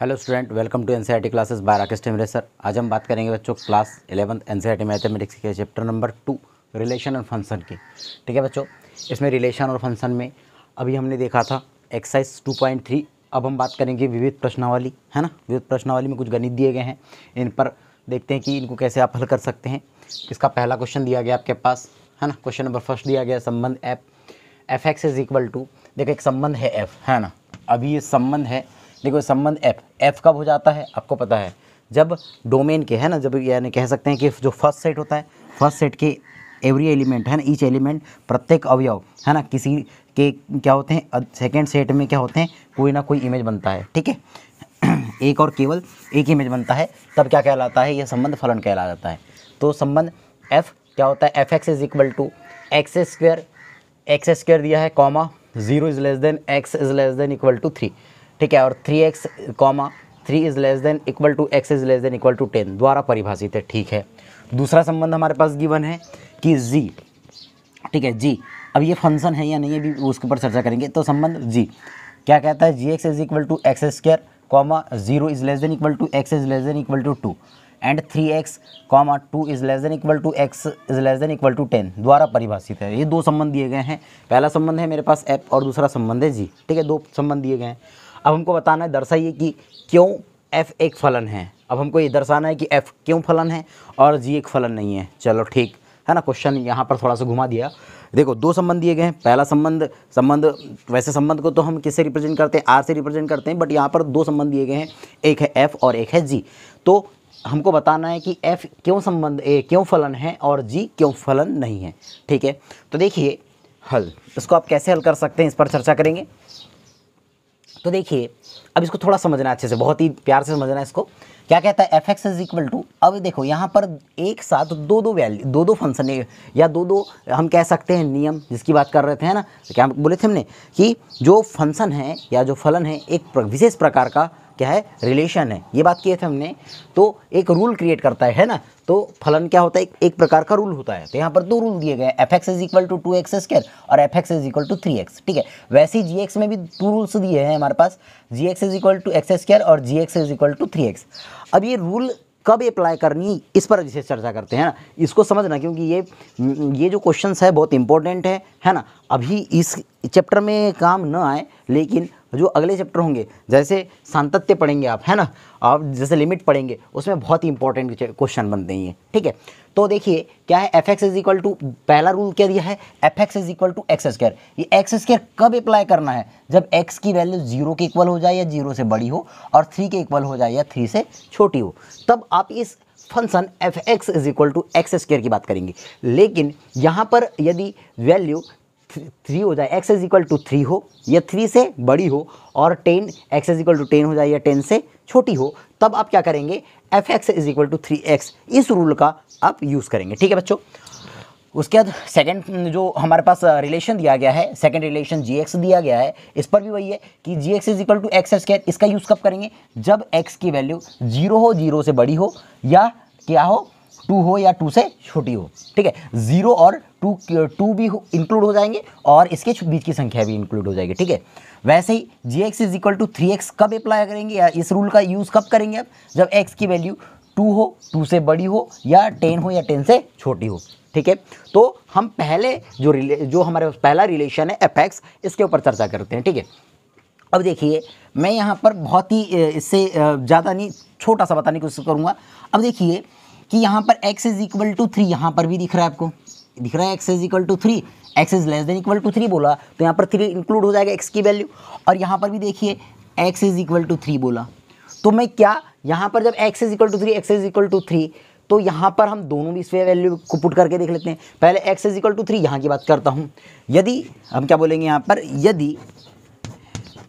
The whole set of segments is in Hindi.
hello student welcome to NCERT classes by Rakesh Temre sir आज हम बात करेंगे बच्चों class eleventh NCERT e mathematics के चैप्टर नंबर टू रिलेशन और फंक्शन के ठीक है बच्चों इसमें रिलेशन और फंक्शन में अभी हमने देखा था एक्सरसाइज टू पॉइंट थ्री अब हम बात करेंगे विविध प्रश्नावली है ना विविध प्रश्नावली में कुछ गणित दिए गए हैं इन पर देखते हैं कि इनको कैसे आप हल कर सकते हैं इसका पहला क्वेश्चन दिया गया आपके पास है ना क्वेश्चन नंबर फर्स्ट दिया गया संबंध f f x is equal to देखो एक संबंध है एफ है ना अभी ये संबंध है देखो संबंध एफ एफ कब हो जाता है आपको पता है जब डोमेन के है ना जब यानी कह सकते हैं कि जो फर्स्ट सेट होता है फर्स्ट सेट के एवरी एलिमेंट है ना ईच एलिमेंट प्रत्येक अवयव है ना किसी के क्या होते हैं सेकेंड सेट में क्या होते हैं कोई ना कोई इमेज बनता है ठीक है एक और केवल एक इमेज बनता है तब क्या कहलाता है यह संबंध फलन कहला जाता है तो संबंध एफ क्या होता है F x is equal to x square x square दिया है comma zero is less than x is less than equal to three ठीक है और three x comma three is less than equal to x is less than equal to ten द्वारा परिभाषित है ठीक है दूसरा संबंध हमारे पास गिवन है कि जी ठीक है जी अब ये फंक्शन है या नहीं है भी उसके ऊपर चर्चा करेंगे तो संबंध जी क्या कहता है G x is equal to x square comma zero is less than equal to x is less than equal to two and three x comma two is less than equal to x is less than equal to ten द्वारा परिभाषित है ये दो संबंध दिए गए हैं पहला संबंध है मेरे पास एफ और दूसरा संबंध है जी ठीक है दो संबंध दिए गए हैं अब हमको बताना है दर्शाइए कि क्यों एफ़ एक फलन है अब हमको ये दर्शाना है कि एफ़ क्यों फलन है और जी एक फलन नहीं है चलो ठीक है ना क्वेश्चन यहाँ पर थोड़ा सा घुमा दिया देखो दो संबंध दिए गए हैं पहला संबंध संबंध वैसे संबंध को तो हम किससे रिप्रेजेंट करते हैं आर से रिप्रेजेंट करते हैं बट यहाँ पर दो संबंध दिए गए हैं एक है एफ़ और एक है जी तो हमको बताना है कि एफ़ क्यों संबंध ए क्यों फलन है और जी क्यों फलन नहीं है ठीक है तो देखिए हल इसको आप कैसे हल कर सकते हैं इस पर चर्चा करेंगे तो देखिए अब इसको थोड़ा समझना अच्छे से बहुत ही प्यार से समझना इसको क्या कहता है F x is equal to अब देखो यहाँ पर एक साथ दो दो वैल्यू दो दो फंक्शन या दो दो हम कह सकते हैं नियम जिसकी बात कर रहे थे है ना तो क्या बोले थे हमने कि जो फंक्शन है या जो फलन है एक विशेष प्रकार का क्या है रिलेशन है ये बात किए थे हमने तो एक रूल क्रिएट करता है है ना तो फलन क्या होता है एक, प्रकार का रूल होता है तो यहाँ पर दो रूल दिए गए f x is equal to two x square और f x is equal to three x ठीक है वैसे ही जी एक्स में भी टू रूल्स दिए हैं हमारे पास g x is equal to x square और g x is equal to three x अब ये रूल कब अप्लाई करनी इस पर जिसे चर्चा करते हैं ना इसको समझना क्योंकि ये ये जो क्वेश्चन है बहुत इंपॉर्टेंट है है ना अभी इस चैप्टर में काम ना आए लेकिन जो अगले चैप्टर होंगे जैसे सांतत्य पढ़ेंगे आप है ना आप जैसे लिमिट पढ़ेंगे उसमें बहुत ही इंपॉर्टेंट क्वेश्चन बनते हैं ठीक है तो देखिए क्या है F x is equal to पहला रूल क्या दिया है F x is equal to x square ये एक्स स्क्र कब अप्लाई करना है जब एक्स की वैल्यू जीरो के इक्वल हो जाए या जीरो से बड़ी हो और थ्री के इक्वल हो जाए या थ्री से छोटी हो तब आप इस function f x is equal to x square की बात करेंगे लेकिन यहाँ पर यदि वैल्यू थ्री हो जाए x is equal to three हो या थ्री से बड़ी हो और ten x is equal to ten हो जाए या टेन से छोटी हो तब आप क्या करेंगे f x is equal to three x इस रूल का आप यूज़ करेंगे ठीक है बच्चों उसके बाद सेकंड जो हमारे पास रिलेशन uh, दिया गया है सेकंड रिलेशन जी एक्स दिया गया है इस पर भी वही है कि g x is equal to x square इसका यूज़ कब करेंगे जब एक्स की वैल्यू जीरो हो जीरो से बड़ी हो या क्या हो टू हो या टू से छोटी हो ठीक है जीरो और टू टू uh, भी इंक्लूड हो जाएंगे और इसके बीच की संख्या भी इंक्लूड हो जाएगी ठीक है वैसे ही g x is equal to three x कब अप्लाई करेंगे या इस रूल का यूज़ कब करेंगे आप जब एक्स की वैल्यू टू हो टू से बड़ी हो या टेन हो या टेन से छोटी हो ठीक है तो हम पहले जो रिले जो हमारे पहला रिलेशन है एफ इसके ऊपर चर्चा करते हैं ठीक है अब देखिए मैं यहाँ पर बहुत ही इससे ज़्यादा नहीं छोटा सा बताने की कोशिश करूँगा अब देखिए कि यहाँ पर x is equal to three यहाँ पर भी दिख रहा है आपको दिख रहा है x is equal to three x is less than equal to three बोला तो यहाँ पर थ्री इंक्लूड हो जाएगा एक्स की वैल्यू और यहाँ पर भी देखिए x is equal to three बोला तो मैं क्या यहाँ पर जब x is equal to three x is equal to three तो यहाँ पर हम दोनों भी इसमें वैल्यू को पुट करके देख लेते हैं पहले x is equal to three यहाँ की बात करता हूँ यदि हम क्या बोलेंगे यहाँ पर यदि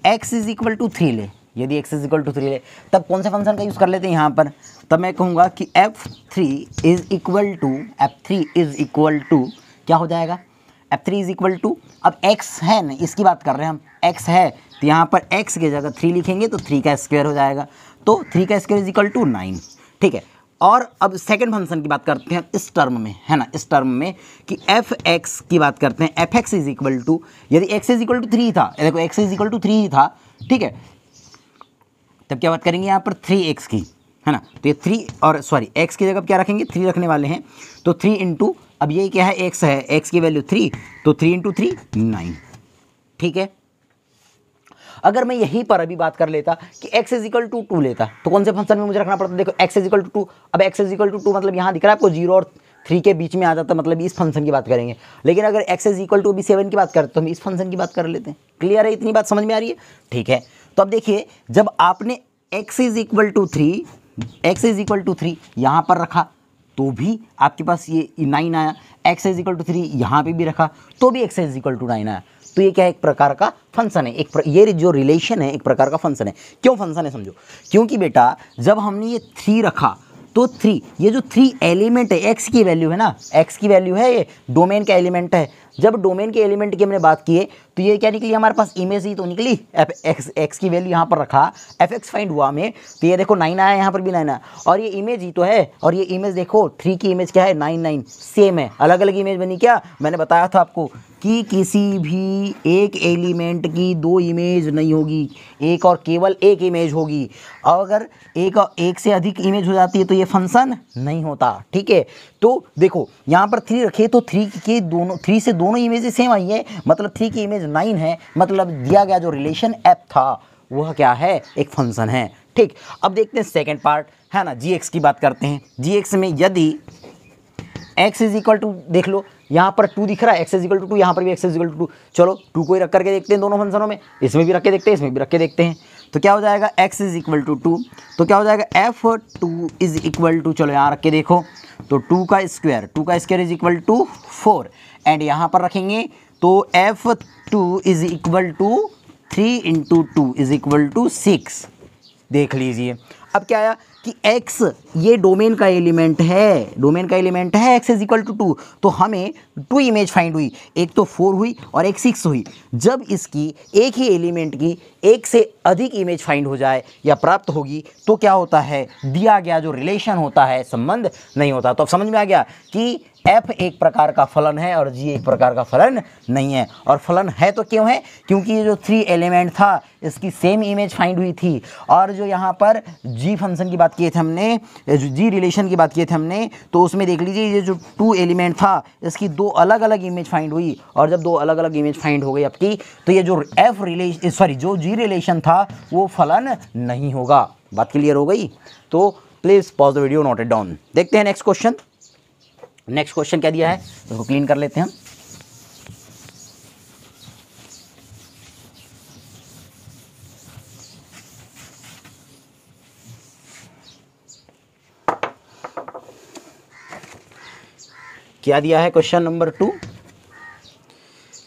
x is equal to three ले यदि x is equal to three ले तब कौन से फंक्शन का यूज़ कर लेते हैं यहाँ पर तब तो मैं कहूँगा कि f three is equal to f three is equal to क्या हो जाएगा f three is equal to अब एक्स है ना इसकी बात कर रहे हैं हम एक्स है तो यहाँ पर एक्स की जगह थ्री लिखेंगे तो थ्री का स्क्वायर हो जाएगा तो थ्री का square is equal to nine ठीक है और अब सेकेंड फंक्शन की बात करते हैं इस टर्म में है ना इस टर्म में कि एफ एक्स की बात करते हैं F x is equal to यदि x is equal to three था देखो x is equal to three ही था ठीक है तब क्या बात करेंगे यहाँ पर थ्री एक्स की है ना तो ये थ्री और सॉरी एक्स की जगह क्या रखेंगे थ्री रखने वाले हैं तो थ्री इंटू अब ये क्या है एक्स है एक्स की वैल्यू थ्री तो थ्री इंटू थ्री नाइन ठीक है अगर मैं यहीं पर अभी बात कर लेता कि x is equal to two लेता तो कौन से फंक्शन में मुझे रखना पड़ता देखो x is equal to two अब x is equal to two मतलब यहाँ दिख रहा है आपको जीरो और थ्री के बीच में आ जाता मतलब इस फंक्शन की बात करेंगे लेकिन अगर x इज इक्वल टू अभी सेवन की बात करते तो हम इस फंक्शन की बात कर लेते हैं क्लियर है इतनी बात समझ में आ रही है ठीक है तो अब देखिए जब आपने x is equal to three x is equal to three यहाँ पर रखा तो भी आपके पास ये नाइन आया x is equal to three यहाँ पर भी रखा तो भी x is equal to nine आया तो ये क्या है एक प्रकार का फंक्शन है एक ये जो रिलेशन है एक प्रकार का फंक्शन है क्यों फंक्शन है समझो क्योंकि बेटा जब हमने ये थ्री रखा तो थ्री ये जो थ्री एलिमेंट है एक्स की वैल्यू है ना एक्स की वैल्यू है ये डोमेन का एलिमेंट है जब डोमेन के एलिमेंट की हमने बात की है तो ये क्या निकली हमारे पास इमेज ही तो निकली एफ एक्स एक्स की वैल्यू यहाँ पर रखा एफ एक्स फाइंड हुआ हमें तो ये देखो नाइन आया यहाँ पर भी नाइन आया और ये इमेज ही तो है और ये इमेज देखो थ्री की इमेज क्या है नाइन नाइन सेम है अलग अलग इमेज बनी क्या मैंने बताया था आपको कि किसी भी एक एलिमेंट की दो इमेज नहीं होगी एक और केवल एक इमेज होगी और अगर एक और एक से अधिक इमेज हो जाती है तो ये फंक्शन नहीं होता ठीक है तो देखो यहाँ पर थ्री रखे तो थ्री के दोनों थ्री से दोनों इमेज सेम आई है मतलब थ्री की इमेज नाइन है मतलब दिया गया जो रिलेशन एप था वह क्या है एक फंक्शन है ठीक अब देखते हैं सेकेंड पार्ट है ना जी की बात करते हैं जी में यदि एक्स इज इक्वल टू देख लो यहाँ पर टू दिख रहा है x is equal to two यहाँ पर भी x is equal to two चलो टू को ही रख करके देखते हैं दोनों फंक्शनों में इसमें भी रख के देखते हैं इसमें भी रख के देखते हैं तो क्या हो जाएगा x is equal to two तो क्या हो जाएगा f two is equal to चलो यहाँ रख के देखो तो टू का स्क्वायर टू का square is equal to four and यहाँ पर रखेंगे तो f two is equal to three into two is equal to six देख लीजिए अब क्या आया कि एक्स ये डोमेन का एलिमेंट है डोमेन का एलिमेंट है x is equal to two तो हमें टू इमेज फाइंड हुई एक तो फोर हुई और एक सिक्स हुई जब इसकी एक ही एलिमेंट की एक से अधिक इमेज फाइंड हो जाए या प्राप्त होगी तो क्या होता है दिया गया जो रिलेशन होता है संबंध नहीं होता तो अब समझ में आ गया कि एफ एक प्रकार का फलन है और जी एक प्रकार का फलन नहीं है और फलन है तो क्यों है क्योंकि ये जो थ्री एलिमेंट था इसकी सेम इमेज फाइंड हुई थी और जो यहाँ पर जी फंक्शन की बात किए थे हमने जी रिलेशन की बात किए थे हमने तो उसमें देख लीजिए ये जो टू एलिमेंट था इसकी दो अलग अलग इमेज फाइंड हुई और जब दो अलग अलग इमेज फाइंड हो गई आपकी तो ये जो एफ रिलेशन सॉरी जो जी रिलेशन था वो फलन नहीं होगा बात क्लियर हो गई तो please pause the video note it down देखते हैं नेक्स्ट क्वेश्चन नेक्स्ट क्वेश्चन क्या दिया है उसको क्लीन कर लेते हैं हम क्या दिया है क्वेश्चन नंबर टू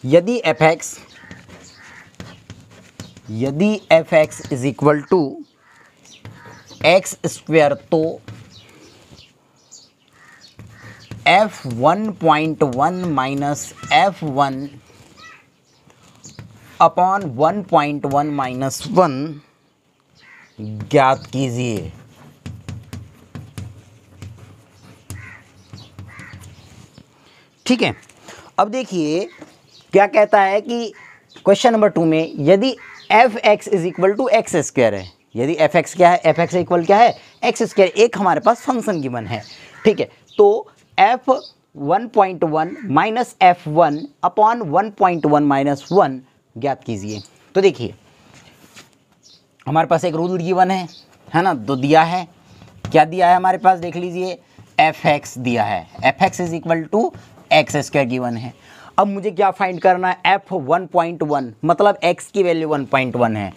यदि एफ एक्स यदि f x is equal to x square तो F one point one minus F one upon one point one minus one ज्ञात कीजिए ठीक है अब देखिए क्या कहता है कि क्वेश्चन नंबर टू में यदि f x is equal to x square है यदि एफ एक्स क्या है एफ एक्स इक्वल क्या है एक्स स्क्वायर एक हमारे पास फंक्शन गिवन है ठीक है तो F one point one minus F one upon one point one minus one ज्ञात कीजिए तो देखिए हमारे पास एक रूल गिवन है है ना तो दिया है क्या दिया है हमारे पास देख लीजिए एफ एक्स दिया है F x is equal to x square given है अब मुझे क्या फाइंड करना है एफ वन पॉइंट वन मतलब एक्स की वैल्यू वन पॉइंट वन है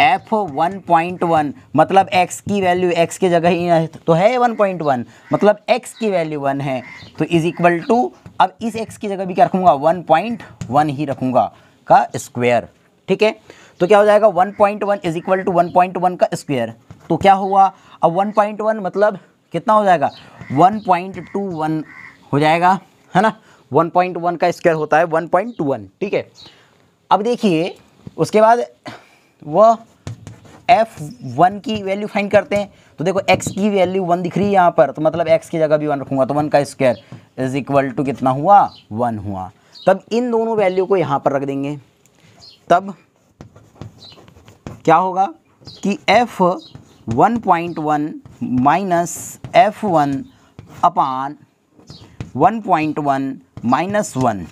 एफ वन पॉइंट वन मतलब एक्स की वैल्यू एक्स की जगह ही तो है वन पॉइंट वन मतलब एक्स की वैल्यू वन है तो इज इक्वल टू अब इस एक्स की जगह भी क्या रखूँगा वन पॉइंट वन ही रखूँगा का स्क्वायर ठीक है तो क्या हो जाएगा one point one is equal to one point one का स्क्वायर तो क्या हुआ अब वन पॉइंट वन मतलब कितना हो जाएगा वन पॉइंट टू वन हो जाएगा है ना 1.1 का स्क्वायर होता है 1.1 ठीक है अब देखिए उसके बाद वह एफ वन की वैल्यू फाइंड करते हैं तो देखो एक्स की वैल्यू वन दिख रही है यहाँ पर तो मतलब एक्स की जगह भी वन रखूँगा तो वन का स्क्वायर इज इक्वल टू कितना हुआ वन हुआ तब इन दोनों वैल्यू को यहाँ पर रख देंगे तब क्या होगा कि f 1.1 point one minus F one upon one point one minus one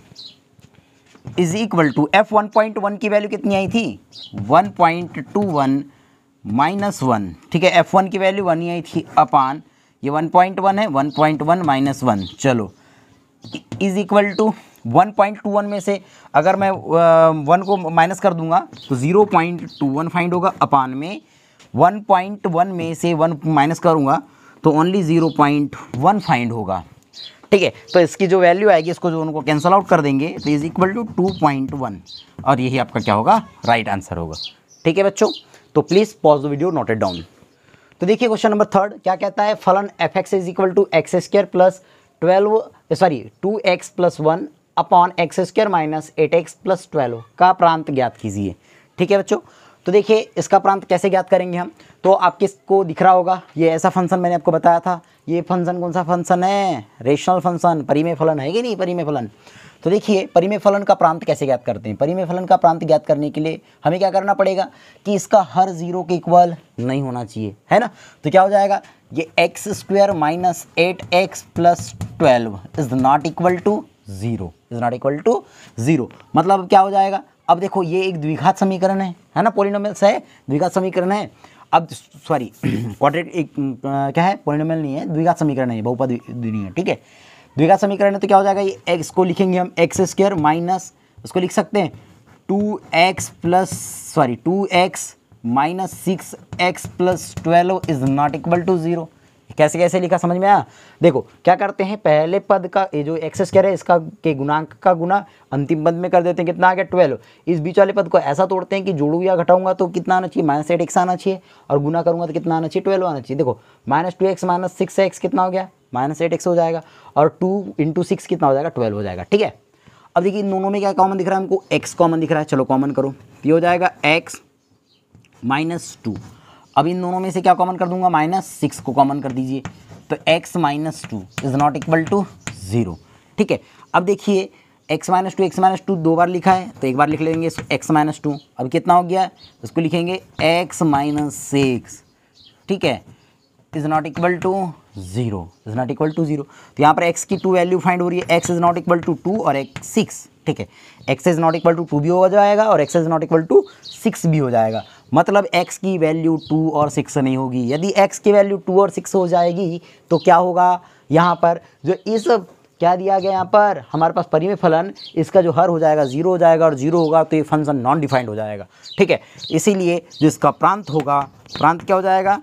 is equal to F one point one की वैल्यू कितनी आई थी one point two one minus one ठीक है एफ वन की वैल्यू वन ही आई थी अपान ये वन पॉइंट वन है one point one minus one चलो is equal to one point two one में से अगर मैं वन को माइनस कर दूंगा तो zero point two one find होगा अपान में वन पॉइंट वन में से वन माइनस करूँगा तो only zero point one find होगा ठीक है तो इसकी जो वैल्यू आएगी इसको जो उनको कैंसिल आउट कर देंगे तो is equal to two point one और यही आपका क्या होगा राइट right आंसर होगा ठीक है बच्चों तो please pause the video noted down तो देखिए क्वेश्चन नंबर थर्ड क्या कहता है फलन F x is equal to x square plus twelve sorry two X plus one upon X square minus eight X plus twelve का प्रांत ज्ञात कीजिए ठीक है बच्चों तो देखिए इसका प्रांत कैसे ज्ञात करेंगे हम तो आप किसको दिख रहा होगा ये ऐसा फंक्शन मैंने आपको बताया था ये फंक्शन कौन सा फंक्शन है रेशनल फंक्शन परिमेय फलन है कि नहीं परिमेय फलन तो देखिए परिमेय फलन का प्रांत कैसे ज्ञात करते हैं परिमेय फलन का प्रांत ज्ञात करने के लिए हमें क्या करना पड़ेगा कि इसका हर जीरो के इक्वल नहीं होना चाहिए है ना तो क्या हो जाएगा ये X square minus eight X plus twelve is not equal to zero is not equal to zero मतलब क्या हो जाएगा अब देखो ये एक द्विघात समीकरण है है ना पोलिनोमल है द्विघात समीकरण है अब सॉरी क्वाड्रेट एक क्या है पोलिनोमल नहीं है द्विघात समीकरण है बहुपद नहीं है ठीक है द्विघात समीकरण है तो क्या हो जाएगा ये एक्स को लिखेंगे हम एक्स स्क्वेयर माइनस उसको लिख सकते हैं two X plus sorry two X minus six X plus twelve is not equal to zero कैसे कैसे लिखा समझ में आया देखो क्या करते हैं पहले पद का ये जो एक्सेस क्या है इसका के गुणांक का गुना अंतिम पद में कर देते हैं कितना आ गया ट्वेल्व इस बीच वाले पद को ऐसा तोड़ते हैं कि जोड़ू या घटाऊंगा तो कितना आना चाहिए माइनस एट एक्स आना चाहिए और गुना करूंगा तो कितना आना चाहिए ट्वेल्व आना चाहिए देखो minus two X minus six X कितना हो गया माइनस एट एक्स हो जाएगा और टू इंटू सिक्स कितना हो जाएगा ट्वेल्व हो जाएगा ठीक है अब देखिए इन दोनों में क्या कॉमन दिख रहा है हमको एक्स कॉमन दिख रहा है चलो कॉमन करो ये हो जाएगा एक्स माइनस टू अब इन दोनों में से क्या कॉमन कर दूंगा माइनस सिक्स को कॉमन कर दीजिए तो X minus two is not equal to zero ठीक है अब देखिए X minus two X minus two दो बार लिखा है तो एक बार लिख लेंगे एक्स माइनस टू अब कितना हो गया उसको लिखेंगे एक्स माइनस सिक्स ठीक है is not equal to zero is not equal to zero तो यहाँ पर एक्स की टू वैल्यू फाइंड हो रही है X is not equal to two और एक्स सिक्स ठीक है X is not equal to two भी हो जाएगा और X is not equal to six भी हो जाएगा मतलब x की वैल्यू टू और सिक्स नहीं होगी यदि x की वैल्यू टू और सिक्स हो जाएगी तो क्या होगा यहाँ पर जो इस क्या दिया गया यहाँ पर हमारे पास परिमेय फलन इसका जो हर हो जाएगा जीरो हो जाएगा और जीरो होगा तो ये फंक्शन नॉन डिफाइंड हो जाएगा ठीक है इसीलिए जो इसका प्रांत होगा प्रांत क्या हो जाएगा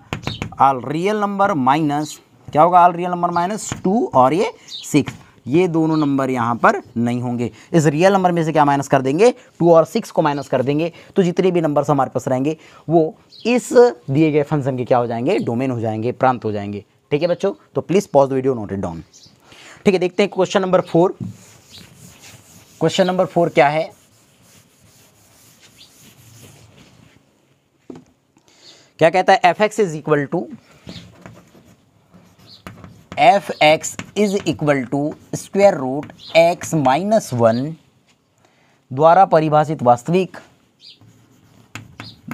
आल रियल नंबर माइनस क्या होगा all real number minus two और ये सिक्स ये दोनों नंबर यहां पर नहीं होंगे इस रियल नंबर में से क्या माइनस कर देंगे टू और सिक्स को माइनस कर देंगे तो जितने भी नंबर्स हमारे पास रहेंगे वो इस दिए गए फंक्शन के क्या हो जाएंगे डोमेन हो जाएंगे प्रांत हो जाएंगे ठीक है बच्चों तो please pause video note it down ठीक है देखते हैं question number four question number four क्या है क्या कहता है F x is equal to F x is equal to square root X minus one द्वारा परिभाषित वास्तविक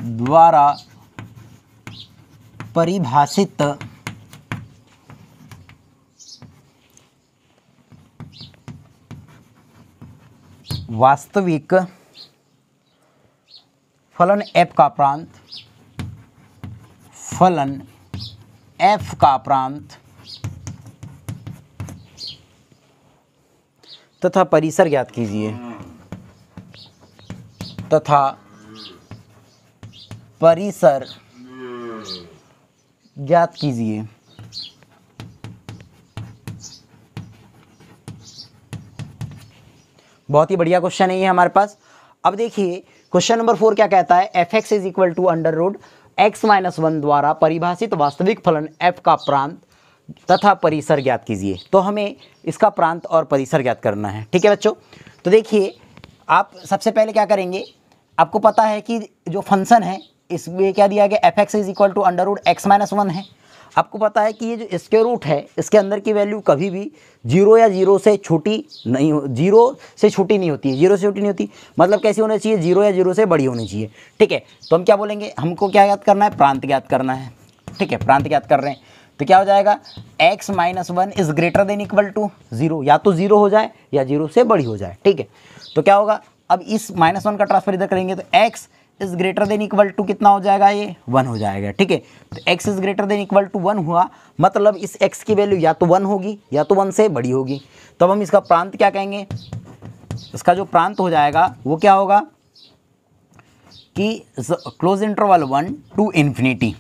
द्वारा परिभाषित वास्तविक फलन f का प्रांत फलन f का प्रांत तथा परिसर ज्ञात कीजिए तथा परिसर ज्ञात कीजिए बहुत ही बढ़िया क्वेश्चन है ये हमारे पास अब देखिए क्वेश्चन नंबर फोर क्या कहता है F x is equal to under root X minus one द्वारा परिभाषित वास्तविक फलन एफ का प्रांत तथा परिसर ज्ञात कीजिए तो हमें इसका प्रांत और परिसर ज्ञात करना है ठीक है बच्चों तो देखिए आप सबसे पहले क्या करेंगे आपको पता है कि जो फंक्शन है इसमें क्या दिया गया F x is equal to under root X minus one है आपको पता है कि ये जो इसके रूट है इसके अंदर की वैल्यू कभी भी जीरो या जीरो से छोटी नहीं हो जीरो से छोटी नहीं होती है जीरो से छोटी नहीं होती मतलब कैसी होनी चाहिए जीरो या जीरो से बड़ी होनी चाहिए ठीक है तो हम क्या बोलेंगे हमको क्या याद करना है प्रांत ज्ञात करना है ठीक है प्रांत ज्ञात कर रहे हैं तो क्या हो जाएगा x minus one is greater than equal to zero या तो जीरो हो जाए या जीरो से बड़ी हो जाए ठीक है तो क्या होगा अब इस माइनस वन का ट्रांसफर इधर करेंगे तो x is greater than equal to कितना हो जाएगा ये वन हो जाएगा ठीक है तो x is greater than equal to one हुआ मतलब इस x की वैल्यू या तो वन होगी या तो वन से बड़ी होगी तब तो हम इसका प्रांत क्या कहेंगे इसका जो प्रांत हो जाएगा वो क्या होगा कि close interval one to infinity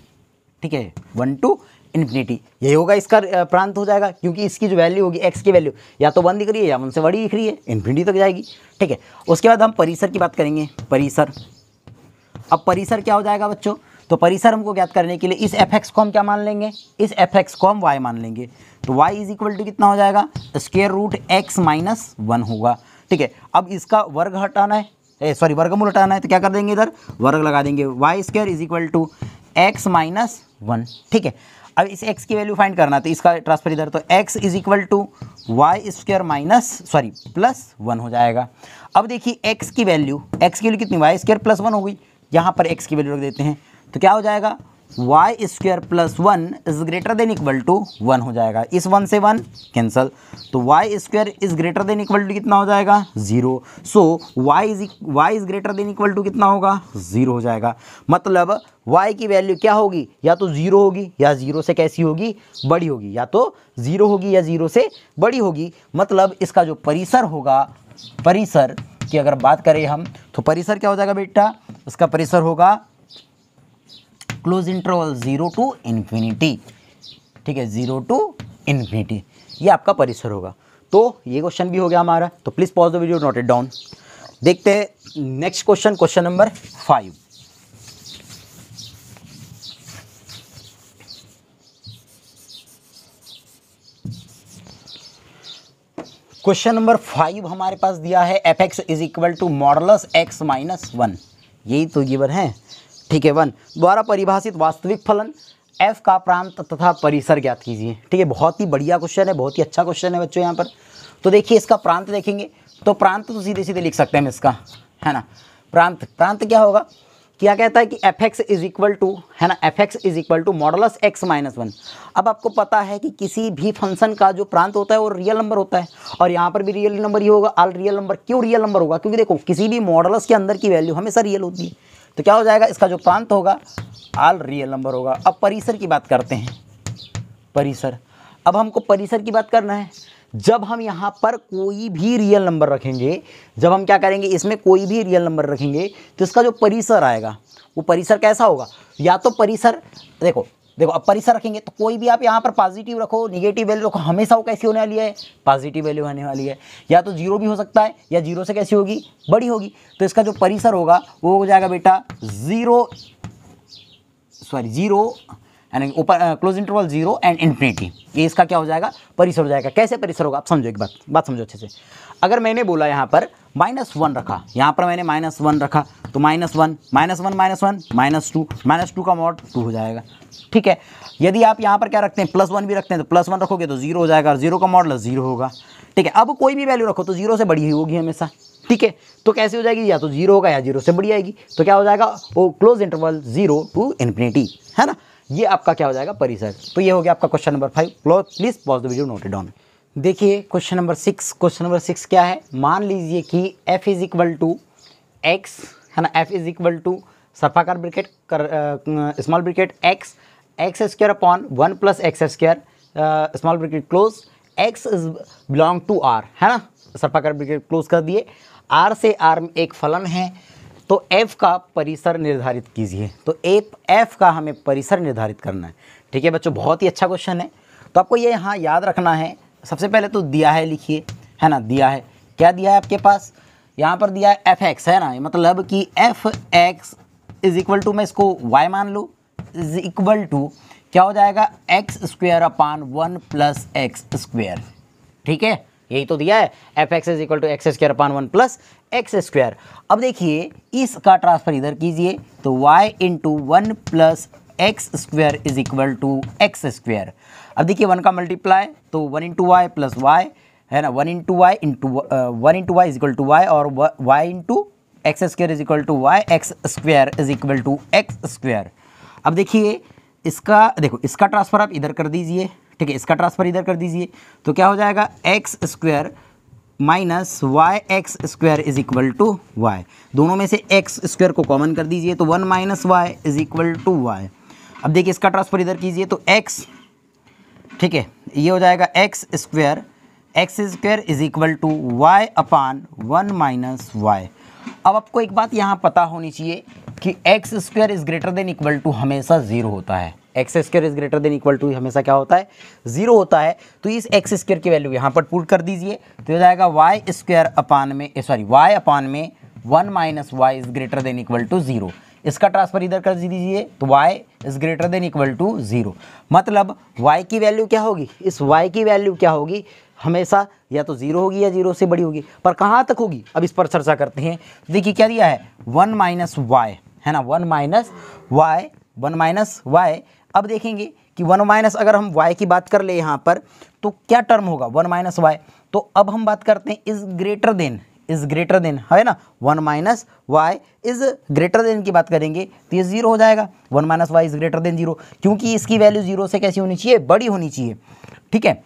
ठीक है वन टू इन्फिनिटी यही होगा इसका प्रांत हो जाएगा क्योंकि इसकी जो वैल्यू होगी एक्स की वैल्यू या तो वन दिख रही है या वन से बड़ी दिख रही है इन्फिनिटी तक जाएगी ठीक है उसके बाद हम परिसर की बात करेंगे परिसर अब परिसर क्या हो जाएगा बच्चों तो परिसर हमको ज्ञात करने के लिए इस एफ एक्स को हम क्या मान लेंगे इस एफ एक्स को हम वाई मान लेंगे तो वाई इज इक्वल टू कितना हो जाएगा square root X minus one होगा ठीक है अब इसका वर्ग हटाना है सॉरी वर्गमूल हटाना है तो क्या कर देंगे इधर वर्ग लगा देंगे Y square is equal to X minus one ठीक है अब इस x की वैल्यू फाइंड करना तो इसका ट्रांसफर इधर तो x is equal to Y square minus sorry plus one हो जाएगा अब देखिए x की वैल्यू x की वैल्यू कितनी वाई स्क्वेयर प्लस वन हो गई यहाँ पर x की वैल्यू रख देते हैं तो क्या हो जाएगा Y square plus one is greater than equal to one हो जाएगा इस वन से वन कैंसल तो Y square is greater than equal to कितना हो जाएगा zero so Y is Y is greater than equal to कितना होगा जीरो हो जाएगा मतलब वाई की वैल्यू क्या होगी या तो ज़ीरो होगी या ज़ीरो से कैसी होगी बड़ी होगी या तो ज़ीरो होगी या ज़ीरो से बड़ी होगी मतलब इसका जो परिसर होगा परिसर की अगर बात करें हम तो परिसर क्या हो जाएगा बेटा इसका परिसर होगा close interval zero to infinity ठीक है जीरो टू इन्फिनिटी ये आपका परिसर होगा तो ये क्वेश्चन भी हो गया हमारा तो please pause the video note it down देखते हैं next question question number five question number five हमारे पास दिया है F x is equal to modulus X minus one यही तो गिवन है ठीक है वन द्वारा परिभाषित वास्तविक फलन एफ का प्रांत तथा परिसर ज्ञात कीजिए ठीक है बहुत ही बढ़िया क्वेश्चन है बहुत ही अच्छा क्वेश्चन है बच्चों यहाँ पर तो देखिए इसका प्रांत देखेंगे तो प्रांत तो सीधे सीधे लिख सकते हैं हम इसका है ना प्रांत प्रांत क्या होगा क्या कहता है कि F x is equal to है ना F x is equal to modulus X minus one अब आपको पता है कि किसी भी फंक्शन का जो प्रांत होता है वो रियल नंबर होता है और यहाँ पर भी रियल नंबर ही होगा आल रियल नंबर क्यों रियल नंबर होगा क्योंकि देखो किसी भी मॉडलस के अंदर की वैल्यू हमेशा रियल होती है तो क्या हो जाएगा इसका जो प्रांत होगा आल रियल नंबर होगा अब परिसर की बात करते हैं परिसर अब हमको परिसर की बात करना है जब हम यहाँ पर कोई भी रियल नंबर रखेंगे जब हम क्या करेंगे इसमें कोई भी रियल नंबर रखेंगे तो इसका जो परिसर आएगा वो परिसर कैसा होगा या तो परिसर देखो देखो अब परिसर रखेंगे तो कोई भी आप यहाँ पर पॉजिटिव रखो निगेटिव वैल्यू रखो हमेशा वो कैसी होने वाली है पॉजिटिव वैल्यू आने वाली है या तो जीरो भी हो सकता है या जीरो से कैसी होगी बड़ी होगी तो इसका जो परिसर होगा वो हो जाएगा बेटा ज़ीरो सॉरी जीरो यानी open close interval zero and infinity ये इसका क्या हो जाएगा परिसर हो जाएगा कैसे परिसर होगा आप समझो एक बात बात समझो अच्छे से अगर मैंने बोला यहाँ पर माइनस वन रखा यहाँ पर मैंने माइनस वन रखा तो minus one minus one minus one minus two minus two का मॉड टू हो जाएगा ठीक है यदि आप यहाँ पर क्या रखते हैं प्लस वन भी रखते हैं तो प्लस वन रखोगे तो जीरो हो जाएगा और जीरो का मॉडल जीरो होगा ठीक है अब कोई भी वैल्यू रखो तो जीरो से बड़ी ही होगी हमेशा ठीक है तो कैसे हो जाएगी या तो जीरो होगा या जीरो से बड़ी आएगी तो क्या हो जाएगा वो close interval zero to infinity है ना ये आपका क्या हो जाएगा परिसर तो ये हो गया आपका question number five please pause the video noted on देखिए question number six question number six क्या है मान लीजिए कि F is equal to X है ना एफ इज इक्वल टू सफाकार ब्रिकेट कर small bracket X X square upon one plus X square small bracket close X is belong to R है ना सफाकार ब्रिकेट क्लोज कर दिए आर से आर में एक फलन है तो एफ का परिसर निर्धारित कीजिए तो एफ एफ का हमें परिसर निर्धारित करना है ठीक है बच्चों बहुत ही अच्छा क्वेश्चन है तो आपको ये यहाँ याद रखना है सबसे पहले तो दिया है लिखिए है ना दिया है क्या दिया है आपके पास यहाँ पर दिया है एफ एक्स है ना मतलब कि F x is equal to मैं इसको वाई मान लूँ इज इक्वल टू क्या हो जाएगा X square upon one plus X square ठीक है यही तो दिया है F x is equal to x square upon one plus X square अब देखिए इसका ट्रांसफर इधर कीजिए तो Y into one plus X square is equal to x square अब देखिए वन का मल्टीप्लाई तो one into Y plus Y है ना one into Y into one into Y is equal to Y और Y into X square is equal to Y X square is equal to x square अब देखिए इसका देखो इसका ट्रांसफ़र आप इधर कर दीजिए ठीक है इसका ट्रांसफ़र इधर कर दीजिए तो क्या हो जाएगा X square minus Y X square is equal to Y दोनों में से एक्स स्क्वेयर को कॉमन कर दीजिए तो one minus Y is equal to Y अब देखिए इसका ट्रांसफर इधर कीजिए तो एक्स ठीक है ये हो जाएगा X square x square is equal to Y upon one minus Y अब आपको एक बात यहाँ पता होनी चाहिए कि X square is greater than equal to हमेशा ज़ीरो होता है X square is greater than equal to हमेशा क्या होता है जीरो होता है तो इस एक्स स्क्वेयर की वैल्यू यहाँ पर पुट कर दीजिए तो हो जाएगा वाई स्क्वेयर अपान में सॉरी वाई अपान में one minus Y is greater than equal to zero इसका ट्रांसफर इधर कर दीजिए तो y is greater than equal to zero मतलब y की वैल्यू क्या होगी इस y की वैल्यू क्या होगी हमेशा या तो ज़ीरो होगी या ज़ीरो से बड़ी होगी पर कहाँ तक होगी अब इस पर चर्चा करते हैं देखिए क्या दिया है वन माइनस वाई है ना one minus Y one minus Y अब देखेंगे कि वन माइनस अगर हम वाई की बात कर ले यहाँ पर तो क्या टर्म होगा वन माइनस वाई तो अब हम बात करते हैं is greater than is greater than है ना one minus Y is greater than की बात करेंगे तो ये जीरो हो जाएगा one minus Y is greater than zero क्योंकि इसकी वैल्यू जीरो से कैसी होनी चाहिए बड़ी होनी चाहिए ठीक है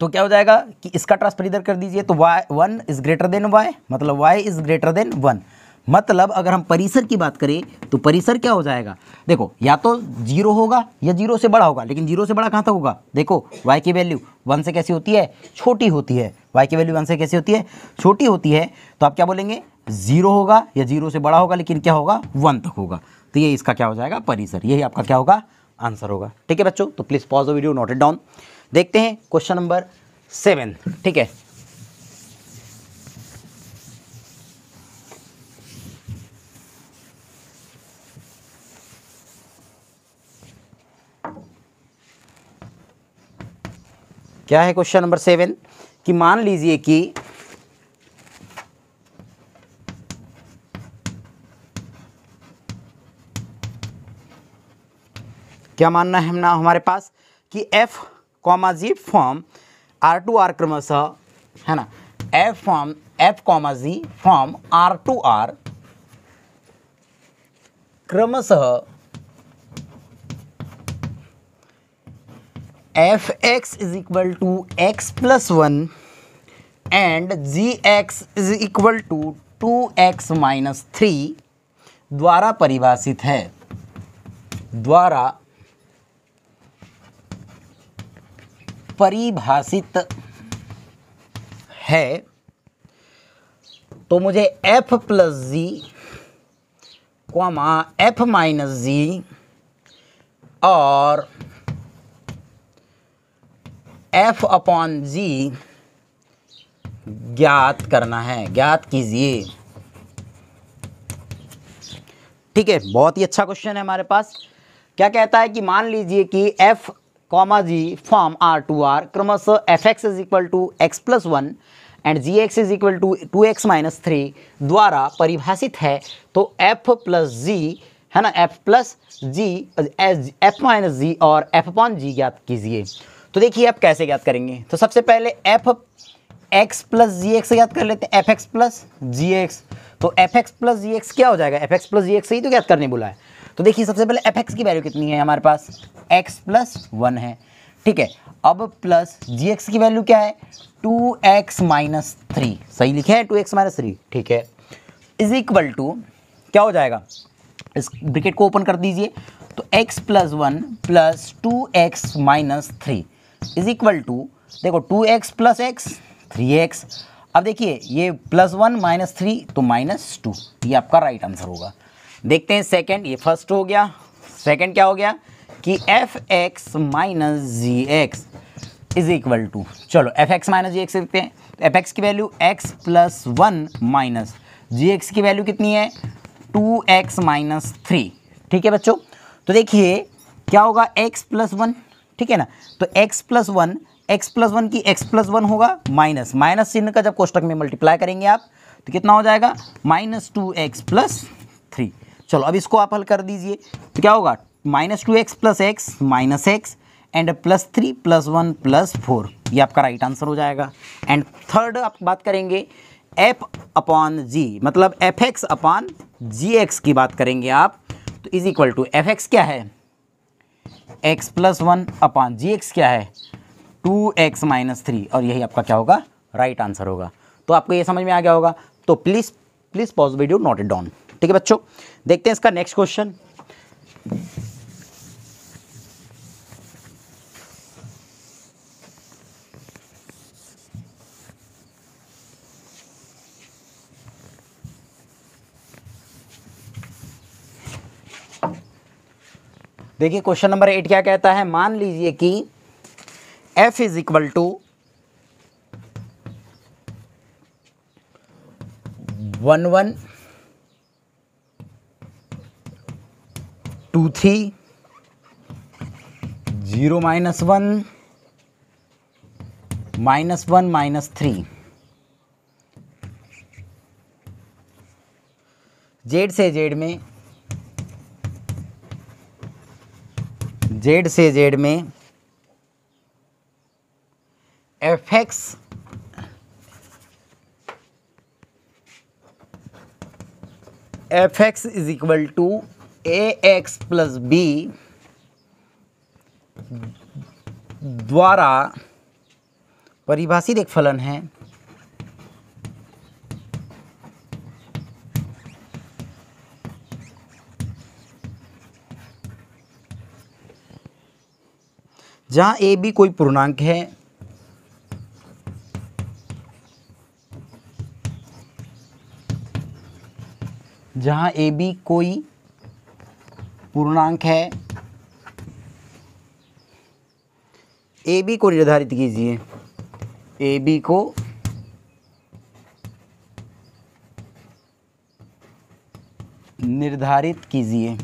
तो क्या हो जाएगा कि इसका ट्रांसफर इधर कर दीजिए तो Y one is greater than Y मतलब Y is greater than one मतलब अगर हम परिसर की बात करें तो परिसर क्या हो जाएगा देखो या तो जीरो होगा या जीरो से बड़ा होगा लेकिन जीरो से बड़ा कहाँ तक होगा देखो वाई की वैल्यू वन से कैसी होती है छोटी होती है वाई की वैल्यू वन से कैसी होती है छोटी होती है तो आप क्या बोलेंगे जीरो होगा या जीरो से बड़ा होगा लेकिन क्या होगा वन तक होगा तो ये इसका क्या हो जाएगा परिसर यही आपका क्या होगा आंसर होगा ठीक है बच्चों तो please pause the video note it down देखते हैं क्वेश्चन नंबर सेवन ठीक है क्या है क्वेश्चन नंबर सेवन कि मान लीजिए कि क्या मानना है ना हमारे पास कि F comma G from R to R क्रमशः है ना F from F comma G from R to R क्रमशः F x is equal to X plus one and G x is equal to two X minus three द्वारा परिभाषित है द्वारा परिभाषित है तो मुझे f plus G comma F minus G और एफ अपॉन जी ज्ञात करना है ज्ञात कीजिए ठीक है बहुत ही अच्छा क्वेश्चन है हमारे पास क्या कहता है कि मान लीजिए कि F comma G from R to R क्रमश F x is equal to X plus one and G x is equal to two X minus three द्वारा परिभाषित है तो एफ प्लस जी है ना F plus G F minus G और एफ अपॉन जी ज्ञात कीजिए तो देखिए आप कैसे ज्ञात करेंगे तो सबसे पहले F X plus G X ज्ञात कर लेते हैं F X plus G X तो F X plus G X क्या हो जाएगा F X plus G X ही तो ज्ञात करने बोला है तो देखिए सबसे पहले एफ एक्स की वैल्यू कितनी है हमारे पास एक्स प्लस वन है ठीक है अब प्लस जी एक्स की वैल्यू क्या है टू एक्स माइनस थ्री सही लिखा है टू एक्स माइनस थ्री ठीक है इज इक्वल टू क्या हो जाएगा इस ब्रिकेट को ओपन कर दीजिए तो X plus one plus two X minus three is equal to देखो two X plus X three x अब देखिए ये प्लस वन माइनस थ्री तो माइनस टू ये आपका राइट आंसर होगा देखते हैं सेकेंड ये फर्स्ट हो गया सेकेंड क्या हो गया कि F X minus G x is equal to चलो F X minus G X देखते हैं एफ एक्स की value X plus one minus G X की वैल्यू कितनी है टू एक्स माइनस थ्री ठीक है बच्चों तो देखिए क्या होगा एक्स प्लस वन ठीक है ना तो X plus one X plus one की एक्स प्लस वन होगा माइनस माइनस चिन्ह का जब कोष्टक में मल्टीप्लाई करेंगे आप तो कितना हो जाएगा minus two X plus three चलो अब इसको आप हल कर दीजिए तो क्या होगा minus two X plus X minus X and plus three plus one plus four ये आपका राइट आंसर हो जाएगा एंड थर्ड आप बात करेंगे एफ अपॉन जी मतलब F X upon G X की बात करेंगे आप तो is equal to F X क्या है X plus one upon G X क्या है टू एक्स माइनस थ्री और यही आपका क्या होगा राइट right आंसर होगा तो आपको ये समझ में आ गया होगा तो please please pause video note it down ठीक है बच्चों देखते हैं इसका नेक्स्ट क्वेश्चन देखिए क्वेश्चन नंबर एट क्या कहता है मान लीजिए कि F is equal to one one two three zero minus one minus one minus three Z से जेड में जेड से जेड में F X F x is equal to A X plus B द्वारा परिभाषित एक फलन है जहाँ ए बी कोई पूर्णांक है जहाँ ए बी कोई पूर्णांक है ए बी को निर्धारित कीजिए ए बी को निर्धारित कीजिए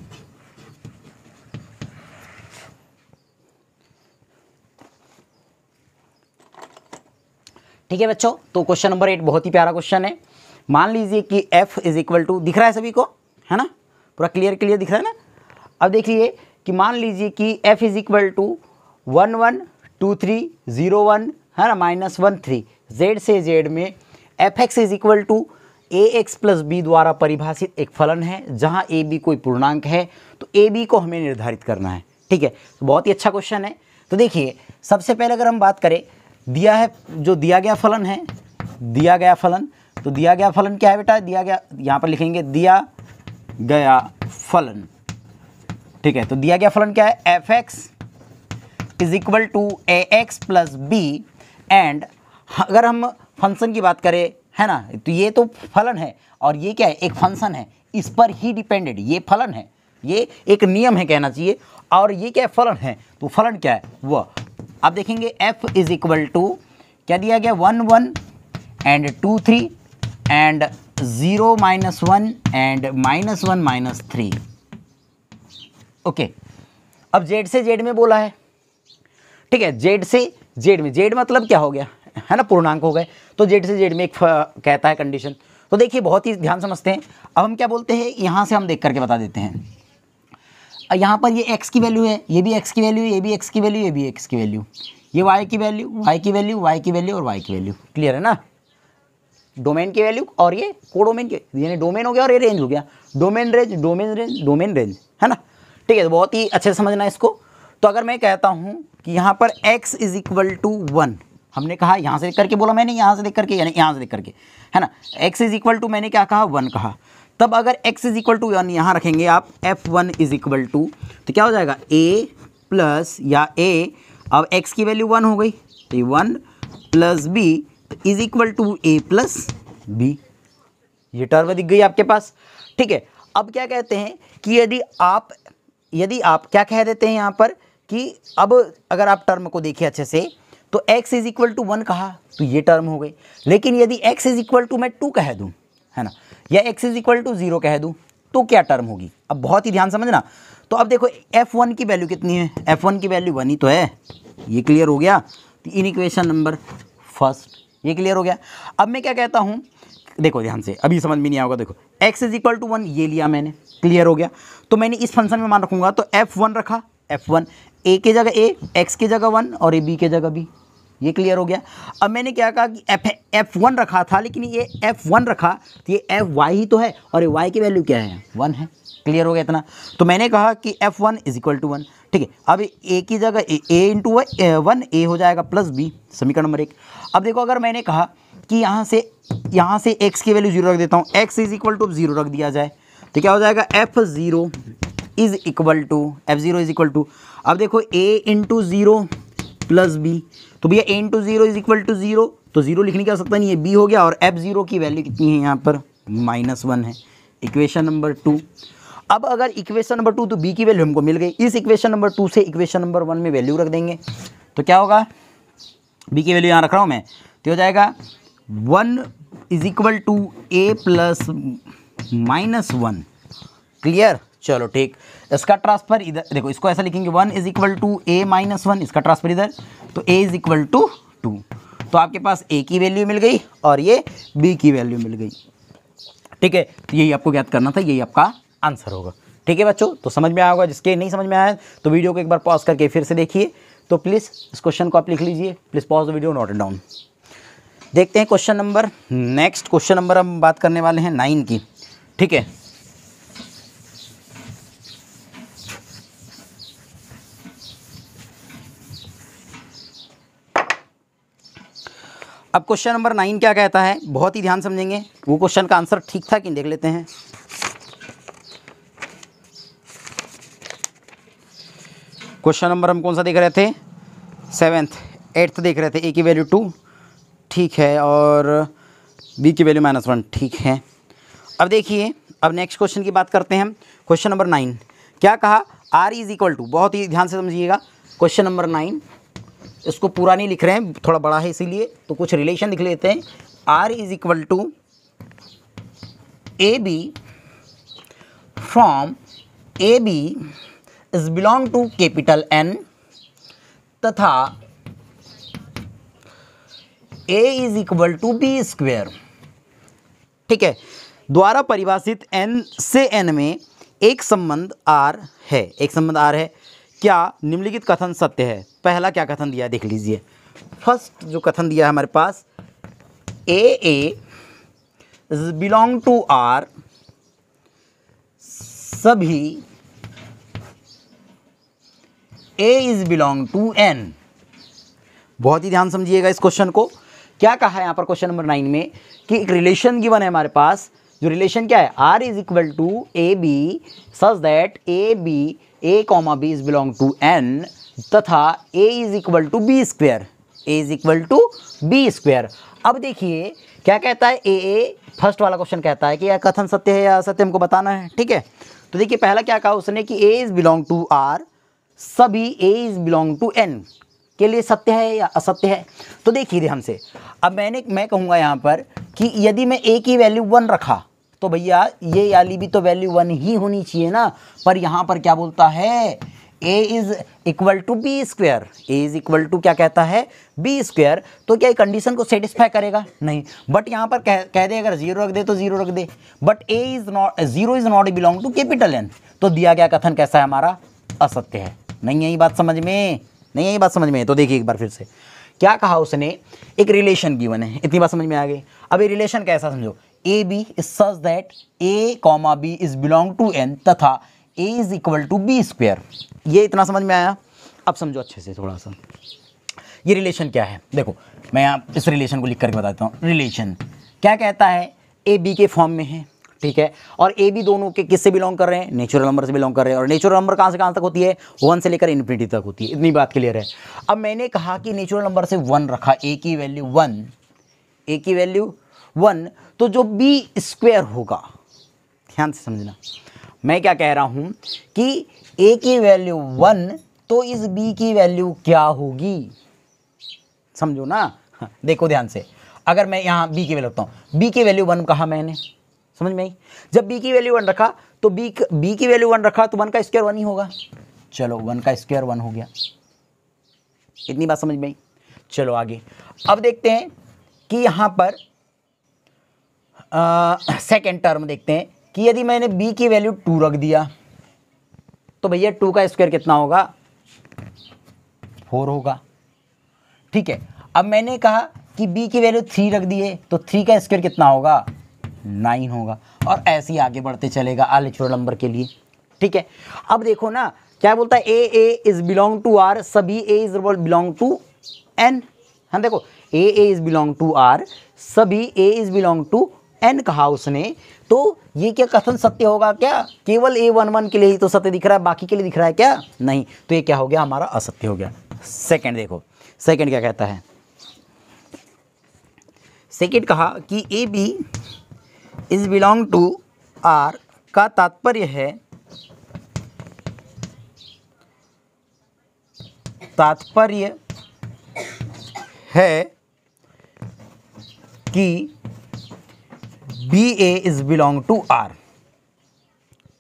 ठीक है बच्चों तो क्वेश्चन नंबर एट बहुत ही प्यारा क्वेश्चन है मान लीजिए कि एफ इज इक्वल टू दिख रहा है सभी को है ना पूरा क्लियर क्लियर दिख रहा है ना अब देखिए कि मान लीजिए कि F is equal to one one two three zero one है ना माइनस वन थ्री जेड से जेड में F x is equal to A X plus B द्वारा परिभाषित एक फलन है जहाँ ए बी कोई पूर्णांक है तो ए बी को हमें निर्धारित करना है ठीक है तो बहुत ही अच्छा क्वेश्चन है तो देखिए सबसे पहले अगर हम बात करें दिया है जो दिया गया फलन है दिया गया फलन तो दिया गया फलन क्या है बेटा दिया गया यहाँ पर लिखेंगे दिया गया फलन ठीक है तो दिया गया फलन क्या है F x is equal to A X plus B and अगर हम फंक्शन की बात करें है ना तो ये तो फलन है और ये क्या है एक फंक्शन है इस पर ही डिपेंडेड ये फलन है ये एक नियम है कहना चाहिए और ये क्या है फलन है तो फलन क्या है वह अब देखेंगे एफ इज इक्वल टू क्या दिया गया one one and two three and zero minus one and minus one minus three okay अब जेड से जेड में बोला है ठीक है जेड से जेड में जेड मतलब क्या हो गया है ना पूर्णांक हो गए तो जेड से जेड में एक कहता है कंडीशन तो देखिए बहुत ही ध्यान समझते हैं अब हम क्या बोलते हैं यहां से हम देख करके बता देते हैं यहाँ पर ये एक्स की वैल्यू है ये भी एक्स की वैल्यू ये भी एक्स की वैल्यू ये भी एक्स की वैल्यू ये वाई की वैल्यू वाई की वैल्यू वाई की वैल्यू और वाई की वैल्यू क्लियर है ना डोमेन की वैल्यू और ये को डोमेन की यानी डोमेन हो गया और ये रेंज हो गया domain range domain range domain range है ना ठीक है तो बहुत ही अच्छे से समझना है इसको तो अगर मैं कहता हूँ कि यहाँ पर x is equal to one हमने कहा यहाँ से लिख करके बोला मैंने यहाँ से देख करके यानी यहाँ से लिख करके है ना x इज इक्वल टू मैंने क्या कहा वन कहा तब अगर x इज इक्वल टू यानी यहाँ रखेंगे आप f1 one is equal to तो क्या हो जाएगा a प्लस या a अब x की वैल्यू वन हो गई तो one plus B is equal to A plus B ये टर्म दिख गई आपके पास ठीक है अब क्या कहते हैं कि यदि आप यदि आप क्या कह देते हैं यहाँ पर कि अब अगर आप टर्म को देखिए अच्छे से तो x is equal to one कहा तो ये टर्म हो गई लेकिन यदि x इज इक्वल टू मैं टू कह दूँ है ना या X is equal to zero कह दूँ तो क्या टर्म होगी अब बहुत ही ध्यान समझना तो अब देखो एफ वन की वैल्यू कितनी है एफ वन की वैल्यू वन ही तो है ये क्लियर हो गया तो इन इक्वेशन नंबर फर्स्ट ये क्लियर हो गया अब मैं क्या कहता हूँ देखो ध्यान से अभी समझ में नहीं आएगा देखो x is equal to one ये लिया मैंने क्लियर हो गया तो मैंने इस फंक्शन में मान रखूंगा तो एफ वन रखा एफ वन ए के जगह ए एक्स के जगह वन और ए बी के जगह बी ये क्लियर हो गया अब मैंने क्या कहा कि एफ एफ वन रखा था लेकिन ये एफ वन रखा तो ये एफ वाई ही तो है और ये वाई की वैल्यू क्या है वन है क्लियर हो गया इतना तो मैंने कहा कि F one is equal to one ठीक है अब ए की जगह ए, ए इंटू वन ए हो जाएगा प्लस बी समीकरण नंबर एक अब देखो अगर मैंने कहा कि यहाँ से यहाँ से एक्स की वैल्यू जीरो रख देता हूँ X is equal to zero रख दिया जाए तो क्या हो जाएगा F zero is equal to F zero is equal to अब देखो A into zero plus B तो भैया N two zero is equal to zero तो जीरो लिखने की आवश्यकता नहीं है बी हो गया और एफ जीरो की वैल्यू कितनी है यहाँ पर माइनस वन है इक्वेशन नंबर टू अब अगर इक्वेशन नंबर टू तो बी की वैल्यू हमको मिल गई इस इक्वेशन नंबर टू से इक्वेशन नंबर वन में वैल्यू रख देंगे तो क्या होगा बी की वैल्यू यहाँ रख रहा हूँ मैं तो हो जाएगा one is equal to A plus minus one clear चलो ठीक इसका ट्रांसफर इधर देखो इसको ऐसा लिखेंगे one is equal to A minus one इसका ट्रांसफर इधर तो A is equal to two तो आपके पास ए की वैल्यू मिल गई और ये बी की वैल्यू मिल गई ठीक है तो यही आपको याद करना था यही आपका आंसर होगा ठीक है बच्चों तो समझ में आया होगा जिसके नहीं समझ में आया तो वीडियो को एक बार पॉज करके फिर से देखिए तो प्लीज़ इस क्वेश्चन को आप लिख लीजिए please pause the video note it down देखते हैं question number next question number हम बात करने वाले हैं नाइन की ठीक है अब क्वेश्चन नंबर नाइन क्या कहता है बहुत ही ध्यान समझेंगे वो क्वेश्चन का आंसर ठीक था कि देख लेते हैं क्वेश्चन नंबर हम कौन सा देख रहे थे सेवेंथ एट्थ देख रहे थे ए की वैल्यू टू ठीक है और बी की वैल्यू माइनस वन ठीक है अब देखिए अब नेक्स्ट क्वेश्चन की बात करते हैं क्वेश्चन नंबर नाइन क्या कहा आर इज इक्वल टू बहुत ही ध्यान से समझिएगा क्वेश्चन नंबर नाइन इसको पूरा नहीं लिख रहे हैं थोड़ा बड़ा है इसीलिए तो कुछ रिलेशन लिख लेते हैं R is equal to A B from A B is belong to capital N तथा A is equal to B square ठीक है द्वारा परिभाषित एन से एन में एक संबंध आर है एक संबंध आर है क्या निम्नलिखित कथन सत्य है पहला क्या कथन दिया देख लीजिए फर्स्ट जो कथन दिया है हमारे पास A A belong to R सभी A is belong to N बहुत ही ध्यान समझिएगा इस क्वेश्चन को क्या कहा है यहां पर क्वेश्चन नंबर नाइन में कि एक रिलेशन गिवन है हमारे पास जो रिलेशन क्या है R is equal to A B such that A B A comma B is belong to N तथा A is equal to B square A is equal to B square अब देखिए क्या कहता है ए ए फर्स्ट वाला क्वेश्चन कहता है कि यह कथन सत्य है या असत्य हमको बताना है ठीक है तो देखिए पहला क्या कहा उसने कि A is belong to R सभी A is belong to N के लिए सत्य है या असत्य है तो देखिए हमसे अब मैंने मैं कहूँगा यहाँ पर कि यदि मैं ए की वैल्यू वन रखा तो भैया ये वाली भी तो वैल्यू वन ही होनी चाहिए ना पर यहाँ पर क्या बोलता है A is equal to B square A is equal to क्या कहता है बी स्क्वेयर तो क्या कंडीशन को सेटिस्फाई करेगा नहीं बट यहाँ पर कह कह दे अगर जीरो रख दे तो जीरो रख दे but A is not zero is not belong to capital N तो दिया गया कथन कैसा है हमारा असत्य है नहीं यही बात समझ में नहीं यही बात समझ में तो देखिए एक बार फिर से क्या कहा उसने एक रिलेशन गिवन है इतनी बात समझ में आ गई अब ये रिलेशन कैसा समझो A B is such that A comma B is belong to N तथा A is equal to B square ये इतना समझ में आया अब समझो अच्छे से थोड़ा सा ये रिलेशन क्या है देखो मैं आप इस रिलेशन को लिख करके बताता हूँ रिलेशन क्या कहता है ए बी के फॉर्म में है ठीक है और ए बी दोनों के किससे बिलोंग कर रहे हैं नेचुरल नंबर से बिलोंग कर रहे हैं और नेचुरल नंबर कहाँ से कहाँ तक होती है वन से लेकर इन्फिनिटी तक होती है इतनी बात क्लियर है अब मैंने कहा कि नेचुरल नंबर से वन रखा ए की वैल्यू वन ए की वैल्यू वन तो जो बी स्क्वेयर होगा ध्यान से समझना मैं क्या कह रहा हूं कि ए की वैल्यू वन तो इस बी की वैल्यू क्या होगी समझो ना देखो ध्यान से अगर मैं यहां बी की वैल्यू रखता हूं बी की वैल्यू वन कहा मैंने समझ में आई जब बी की वैल्यू वन रखा तो बी बी की वैल्यू वन रखा तो वन का स्क्वायर वन ही होगा चलो वन का स्क्वायर वन हो गया इतनी बात समझ में आई चलो आगे अब देखते हैं कि यहां पर सेकेंड टर्म देखते हैं कि यदि मैंने बी की वैल्यू टू रख दिया तो भैया टू का स्क्वायर कितना होगा फोर होगा ठीक है अब मैंने कहा कि बी की वैल्यू थ्री रख दिए तो थ्री का स्क्वायर कितना होगा नाइन होगा और ऐसे ही आगे बढ़ते चलेगा आलिचुरल नंबर के लिए ठीक है अब देखो ना क्या बोलता है A A is belong to R सभी A is belong to N हाँ देखो A A is belong to R सभी A is belong to N कहा उसने तो ये क्या कथन सत्य होगा क्या केवल ए वन वन के लिए ही तो सत्य दिख रहा है बाकी के लिए दिख रहा है क्या नहीं तो ये क्या हो गया हमारा असत्य हो गया सेकंड देखो सेकंड क्या कहता है सेकंड कहा कि A B is belong to R का तात्पर्य है तात्पर्य है कि B A is belong to R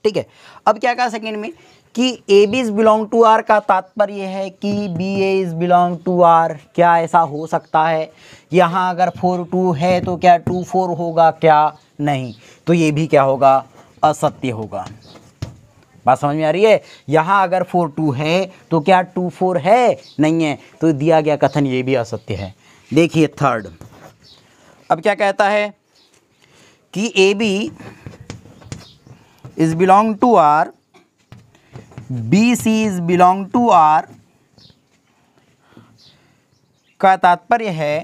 ठीक है अब क्या कहा सेकेंड में कि A B is belong to R का तात्पर्य है कि B A is belong to R क्या ऐसा हो सकता है यहाँ अगर फोर टू है तो क्या टू फोर होगा क्या नहीं तो ये भी क्या होगा असत्य होगा बात समझ में आ रही है यहाँ अगर फोर टू है तो क्या टू फोर है नहीं है तो दिया गया कथन ये भी असत्य है देखिए थर्ड अब क्या कहता है कि A B is belong to R B C is belong to R का तात्पर्य है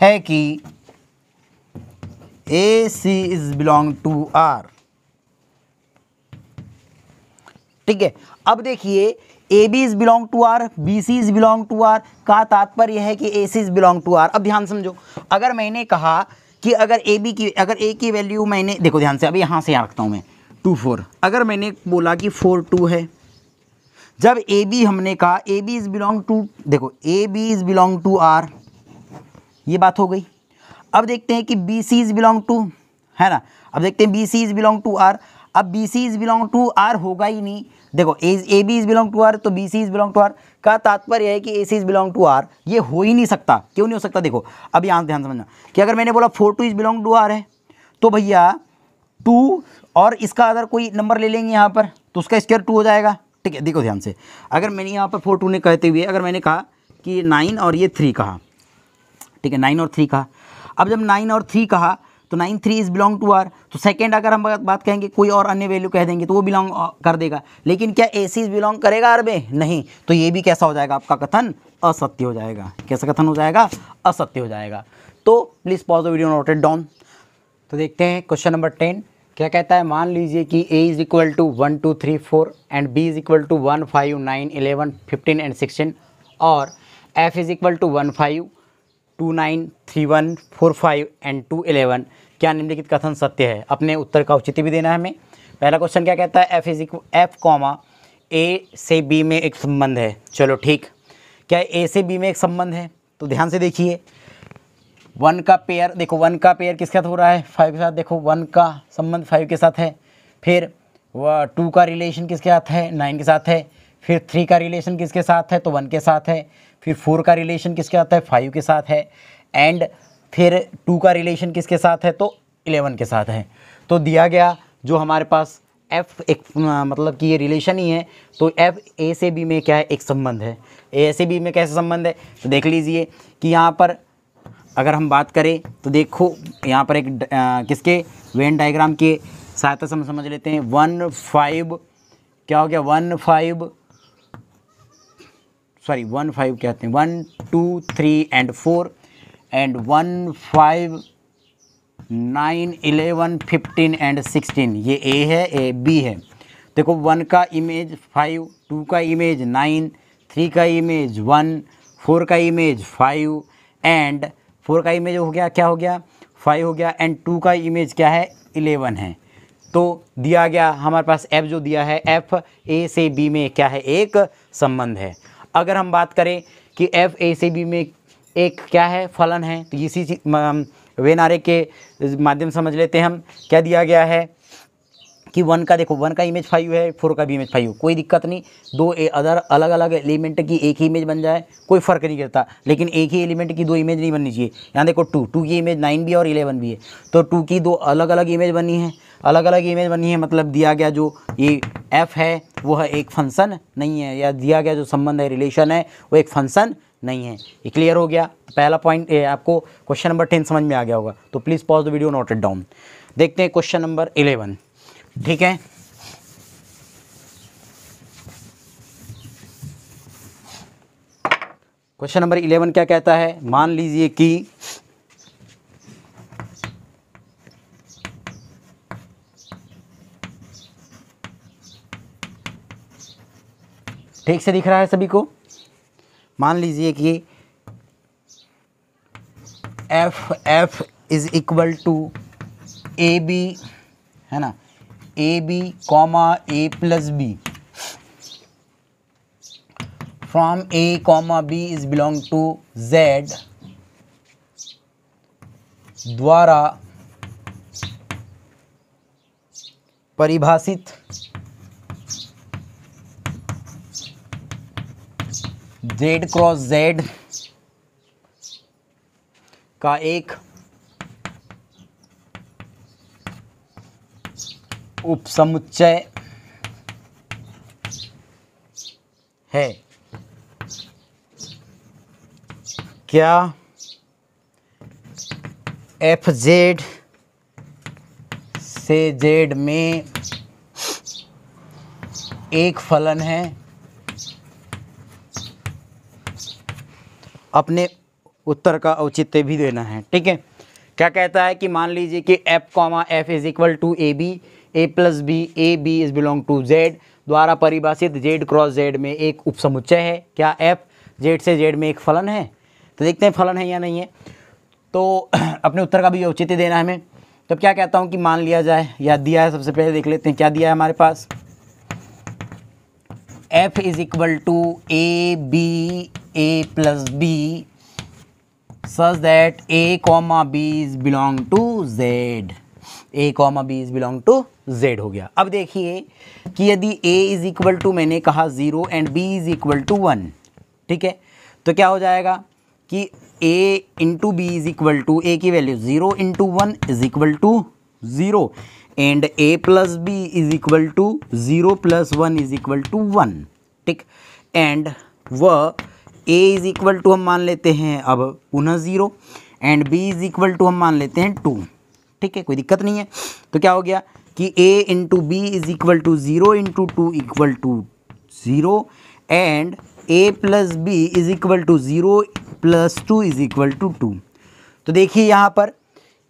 है कि A C is belong to R ठीक है अब देखिए A B is belong to R B C is belong to R का तात्पर्य है कि A C is belong to R अब ध्यान समझो अगर मैंने कहा कि अगर ए बी की अगर ए की वैल्यू मैंने देखो ध्यान से अभी यहाँ से यहाँ रखता हूँ मैं टू फोर अगर मैंने बोला कि फोर टू है जब ए बी हमने कहा A B is belong to देखो A B is belong to R ये बात हो गई अब देखते हैं कि B C is belong to है ना अब देखते हैं B C is belong to R अब B C is belong to R होगा ही नहीं देखो A B is belong to R तो B C is belong to R का तात्पर्य है कि A C is belong to R ये हो ही नहीं सकता क्यों नहीं हो सकता देखो अब यहाँ ध्यान समझना कि अगर मैंने बोला four two is belong to R है तो भैया टू और इसका अगर कोई नंबर ले लेंगे यहाँ पर तो उसका स्क्वायर टू हो जाएगा ठीक है देखो ध्यान से अगर मैंने यहाँ पर फोर टू ने कहते हुए अगर मैंने कहा कि नाइन और ये थ्री कहा ठीक है नाइन और थ्री कहा अब जब नाइन और थ्री कहा तो nine three is belong to R तो सेकेंड अगर हम बात कहेंगे कोई और अन्य वैल्यू कह देंगे तो वो बिलोंग कर देगा लेकिन क्या ए सी बिलोंग करेगा आर में नहीं तो ये भी कैसा हो जाएगा आपका कथन असत्य हो जाएगा कैसा कथन हो जाएगा असत्य हो जाएगा तो please pause the video noted down तो देखते हैं क्वेश्चन नंबर टेन क्या कहता है मान लीजिए कि A is equal to one two three four and B is equal to one five nine eleven fifteen and sixteen और F is equal to one five two nine three one four five and two eleven क्या निम्नलिखित कथन सत्य है अपने उत्तर का उचित भी देना है हमें पहला क्वेश्चन क्या कहता है F is F comma A से बी में एक संबंध है चलो ठीक क्या ए से बी में एक संबंध है तो ध्यान से देखिए वन का पेयर देखो वन का पेयर किसके साथ हो रहा है फाइव के साथ देखो वन का संबंध फाइव के साथ है फिर वह टू का रिलेशन किसके साथ है नाइन के साथ है फिर थ्री का रिलेशन किसके साथ है तो वन के साथ है फिर फोर का रिलेशन किसके साथ है फाइव के साथ है एंड फिर टू का रिलेशन किसके साथ है तो इलेवन के साथ है तो दिया गया जो हमारे पास एफ़ एक मतलब कि ये रिलेशन ही है तो एफ़ ए से बी में क्या है एक संबंध है ए से बी में कैसे संबंध है तो देख लीजिए कि यहाँ पर अगर हम बात करें तो देखो यहाँ पर एक आ, किसके वेन डायग्राम के सहायता से हम समझ लेते हैं वन फाइव क्या हो गया one five sorry one five कहते हैं one two three and four and one five nine eleven fifteen and sixteen ये ए है ए बी है देखो वन का इमेज फाइव टू का इमेज नाइन थ्री का इमेज वन फोर का इमेज फाइव एंड फोर का इमेज हो गया क्या हो गया फाइव हो गया एंड टू का इमेज क्या है इलेवन है तो दिया गया हमारे पास एफ जो दिया है एफ ए से बी में क्या है एक संबंध है अगर हम बात करें कि एफ ए सी बी में एक क्या है फलन है तो इसी वेनारे के माध्यम समझ लेते हैं हम क्या दिया गया है कि वन का देखो वन का इमेज फाइव है फोर का भी इमेज फाइव कोई दिक्कत नहीं दो ए, अदर अलग अलग एलिमेंट की एक ही इमेज बन जाए कोई फ़र्क नहीं करता लेकिन एक ही एलिमेंट की दो इमेज नहीं बननी चाहिए यहाँ देखो टू टू की इमेज नाइन भी है और इलेवन भी है तो टू की दो अलग अलग इमेज बनी है अलग अलग इमेज बनी है मतलब दिया गया जो ये एफ है वो है एक फंक्शन नहीं है या दिया गया जो संबंध है रिलेशन है वो एक फंक्शन नहीं है ये क्लियर हो गया पहला पॉइंट आपको क्वेश्चन नंबर टेन समझ में आ गया होगा तो please pause the video note it down देखते हैं क्वेश्चन नंबर इलेवन ठीक है क्वेश्चन नंबर इलेवन क्या कहता है मान लीजिए कि ठीक से दिख रहा है सभी को मान लीजिए कि f f is equal to A B है ना a b comma a plus b from a comma B is belong to Z द्वारा परिभाषित जेड क्रॉस जेड का एक उपसमुच्चय है क्या एफ जेड से जेड में एक फलन है अपने उत्तर का औचित्य भी देना है ठीक है क्या कहता है कि मान लीजिए कि F comma f is equal to A B a plus b a B is belong to Z द्वारा परिभाषित जेड क्रॉस जेड में एक उपसमुच्चय है क्या एफ जेड से जेड में एक फलन है तो देखते हैं फलन है या नहीं है तो अपने उत्तर का भी औचित्य देना है हमें तब तो क्या कहता हूँ कि मान लिया जाए या दिया है सबसे पहले देख लेते हैं क्या दिया है हमारे पास f is equal to A B a plus b such that a comma b is belong to z a comma b is belong to z हो गया अब देखिए कि यदि ए इज इक्वल टू मैंने कहा zero and b is equal to one ठीक है तो क्या हो जाएगा कि a into b is equal to a की value zero into one is equal to zero and a plus B is equal to zero plus one is equal to one ठीक एंड वह ए इज़ इक्वल टू हम मान लेते हैं अब पुनः zero and B is equal to हम मान लेते हैं टू ठीक है कोई दिक्कत नहीं है तो क्या हो गया कि a into b is equal to zero into two equal to zero and a plus b is equal to zero plus two is equal to two तो देखिए यहाँ पर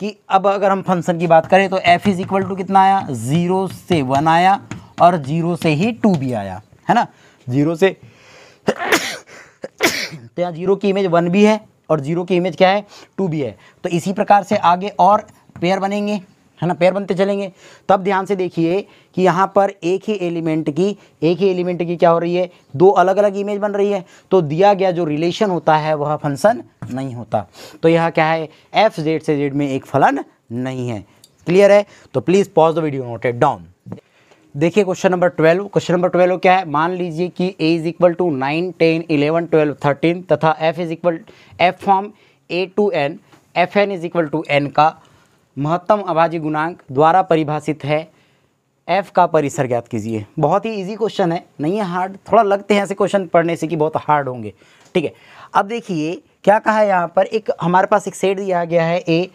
कि अब अगर हम फंक्शन की बात करें तो एफ इज़ इक्वल टू कितना आया ज़ीरो से वन आया और ज़ीरो से ही टू भी आया है ना ज़ीरो से तो यहाँ जीरो की इमेज वन भी है और जीरो की इमेज क्या है टू भी है तो इसी प्रकार से आगे और पेयर बनेंगे है ना पेयर बनते चलेंगे तब ध्यान से देखिए कि यहाँ पर एक ही एलिमेंट की एक ही एलिमेंट की क्या हो रही है दो अलग अलग इमेज बन रही है तो दिया गया जो रिलेशन होता है वह फंक्शन नहीं होता तो यह क्या है एफ जेड से जेड में एक फलन नहीं है क्लियर है तो please pause the video noted down देखिए question number twelve question number twelve क्या है मान लीजिए कि a is equal to nine ten eleven twelve thirteen तथा f is equal f from a to n f n is equal to n का महत्तम आभाजी गुणांक द्वारा परिभाषित है एफ का परिसर ज्ञात कीजिए बहुत ही इजी क्वेश्चन है नहीं है हार्ड थोड़ा लगते हैं ऐसे क्वेश्चन पढ़ने से कि बहुत हार्ड होंगे ठीक है अब देखिए क्या कहा है यहाँ पर एक हमारे पास एक सेट दिया गया है ए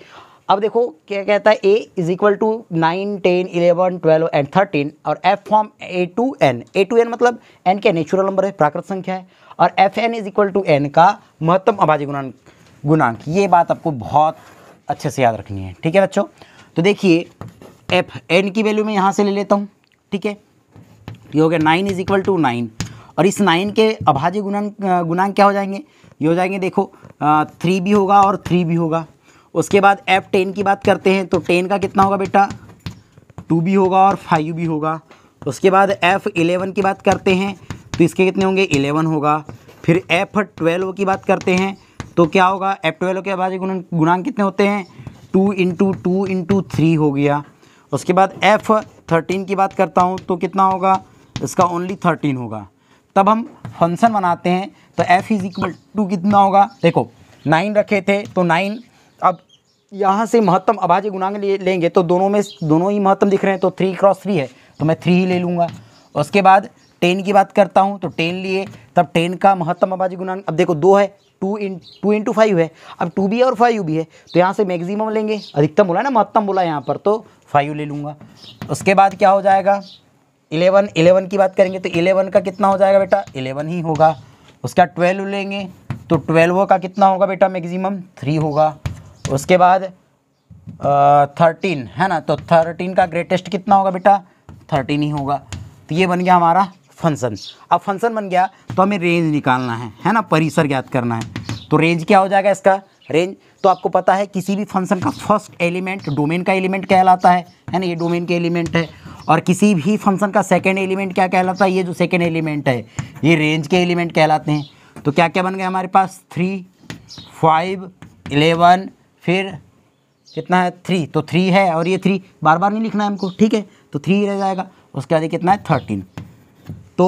अब देखो क्या कहता है a is equal to nine ten eleven twelve and thirteen और f from a to n a to n मतलब एन क्या नेचुरल नंबर है प्राकृत संख्या है और f n is equal to n का महत्तम अभाज्य गुणांक गुणांक ये बात आपको बहुत अच्छे से याद रखनी है ठीक है बच्चों तो देखिए एफ एन की वैल्यू मैं यहाँ से ले लेता हूँ ठीक है ये हो गया nine is equal to nine और इस नाइन के अभाज्य गुणांक गुणांक क्या हो जाएंगे ये हो जाएंगे देखो थ्री भी होगा और थ्री भी होगा उसके बाद एफ टेन की बात करते हैं तो टेन का कितना होगा बेटा टू भी होगा और फाइव भी होगा उसके बाद एफ़ इलेवन की बात करते हैं तो इसके कितने होंगे इलेवन होगा फिर एफ़ की बात करते हैं तो क्या होगा एफ ट्वेल्व के बाद गुणांक कितने होते हैं two into two into three हो गया उसके बाद एफ़ थर्टीन की बात करता हूँ तो कितना होगा इसका ओनली थर्टीन होगा तब हम फंक्शन बनाते हैं तो एफ़ इज इक्वल टू कितना होगा देखो नाइन रखे थे तो नाइन अब यहाँ से महत्तम अभाज्य गुणांक ले, लेंगे तो दोनों में दोनों ही महत्तम दिख रहे हैं तो थ्री क्रॉस थ्री है तो मैं थ्री ही ले लूँगा उसके बाद टेन की बात करता हूँ तो टेन लिए तब टेन का महत्तम अभाज्य गुणांक अब देखो दो है two in two into five है अब टू भी है और फाइव भी है तो यहाँ से मैक्सिमम लेंगे अधिकतम बोला ना महत्तम बोला यहाँ पर तो फाइव ले लूँगा उसके बाद क्या हो जाएगा इलेवन इलेवन की बात करेंगे तो इलेवन का कितना हो जाएगा बेटा इलेवन ही होगा उसका ट्वेल्व लेंगे तो ट्वेल्व का कितना होगा बेटा मैक्सिमम थ्री होगा उसके बाद थर्टीन है ना तो थर्टीन का ग्रेटेस्ट कितना होगा बेटा थर्टीन ही होगा तो ये बन गया हमारा फंक्शन अब फंक्शन बन गया तो हमें रेंज निकालना है है ना परिसर ज्ञात करना है तो रेंज क्या हो जाएगा इसका रेंज तो आपको पता है किसी भी फंक्शन का फर्स्ट एलिमेंट डोमेन का एलिमेंट कहलाता है है ना ये डोमेन के एलिमेंट है और किसी भी फंक्शन का सेकेंड एलिमेंट क्या कहलाता है ये जो सेकेंड एलिमेंट है ये रेंज के एलिमेंट कहलाते हैं तो क्या क्या बन गए हमारे पास थ्री फाइव एलेवन फिर कितना है थ्री तो थ्री है और ये थ्री बार बार नहीं लिखना है हमको ठीक है तो थ्री रह जाएगा उसके बाद ये कितना है थर्टीन तो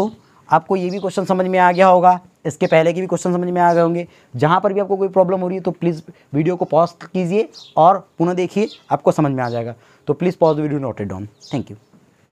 आपको ये भी क्वेश्चन समझ में आ गया होगा इसके पहले के भी क्वेश्चन समझ में आ गए होंगे जहाँ पर भी आपको कोई प्रॉब्लम हो रही है तो प्लीज़ वीडियो को पॉज कीजिए और पुनः देखिए आपको समझ में आ जाएगा तो please pause video noted down thank you